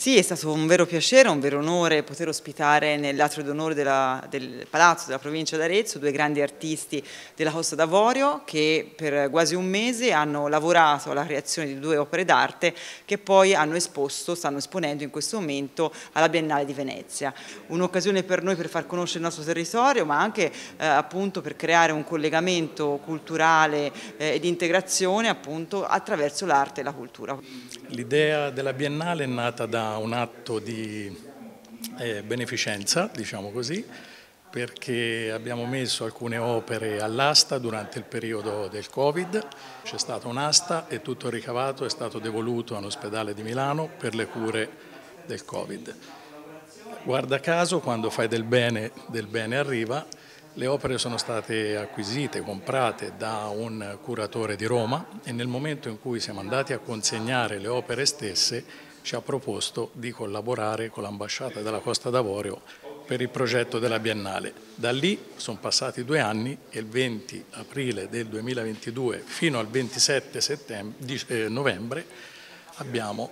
Sì, è stato un vero piacere, un vero onore poter ospitare nell'atrio d'onore del Palazzo della provincia d'Arezzo due grandi artisti della Costa d'Avorio che per quasi un mese hanno lavorato alla creazione di due opere d'arte che poi hanno esposto, stanno esponendo in questo momento alla Biennale di Venezia. Un'occasione per noi per far conoscere il nostro territorio ma anche eh, appunto per creare un collegamento culturale eh, di integrazione appunto attraverso l'arte e la cultura. L'idea della Biennale è nata da un atto di eh, beneficenza, diciamo così, perché abbiamo messo alcune opere all'asta durante il periodo del Covid, c'è stata un'asta e tutto il ricavato è stato devoluto all'ospedale di Milano per le cure del Covid. Guarda caso, quando fai del bene, del bene arriva, le opere sono state acquisite, comprate da un curatore di Roma e nel momento in cui siamo andati a consegnare le opere stesse ci ha proposto di collaborare con l'ambasciata della Costa d'Avorio per il progetto della Biennale. Da lì sono passati due anni e il 20 aprile del 2022 fino al 27 eh, novembre abbiamo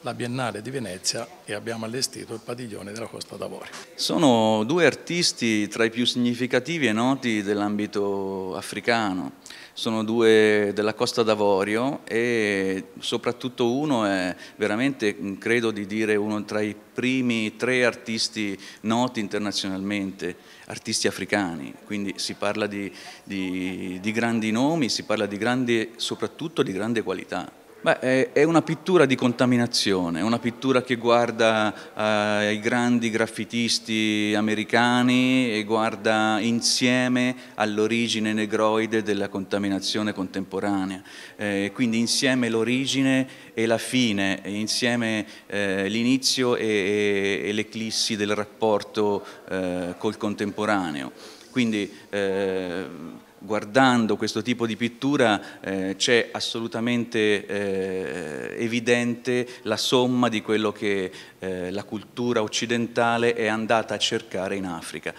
la Biennale di Venezia e abbiamo allestito il padiglione della Costa d'Avorio. Sono due artisti tra i più significativi e noti dell'ambito africano. Sono due della Costa d'Avorio e soprattutto uno è veramente, mm, credo di dire, uno tra i primi tre artisti noti internazionalmente, artisti africani. Quindi si parla di, di, di grandi nomi, si parla di grandi, soprattutto di grande qualità. Beh, è una pittura di contaminazione, è una pittura che guarda eh, i grandi graffitisti americani e guarda insieme all'origine negroide della contaminazione contemporanea, eh, quindi insieme l'origine e la fine, insieme eh, l'inizio e, e, e l'eclissi del rapporto eh, col contemporaneo. Quindi, eh, guardando questo tipo di pittura eh, c'è assolutamente eh, evidente la somma di quello che eh, la cultura occidentale è andata a cercare in Africa.